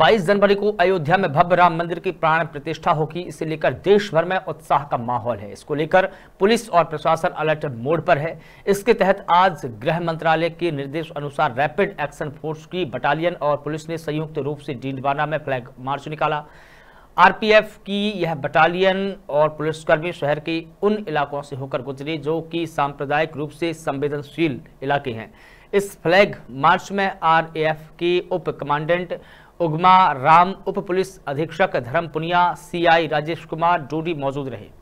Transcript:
बाईस जनवरी को अयोध्या में भव्य राम मंदिर की प्राण प्रतिष्ठा होगी इसे लेकर देश भर में उत्साह का माहौल है इसको लेकर पुलिस और प्रशासन अलर्ट मोड पर है इसके तहत आज गृह मंत्रालय के निर्देश अनुसार रैपिड एक्शन फोर्स की बटालियन और पुलिस ने संयुक्त रूप से डीडवाना में फ्लैग मार्च निकाला आरपीएफ की यह बटालियन और पुलिसकर्मी शहर के उन इलाकों से होकर गुजरे जो कि सांप्रदायिक रूप से संवेदनशील इलाके हैं इस फ्लैग मार्च में आरएएफ की उप कमांडेंट उगमा राम उप पुलिस अधीक्षक धर्म पुनिया सीआई राजेश कुमार डूडी मौजूद रहे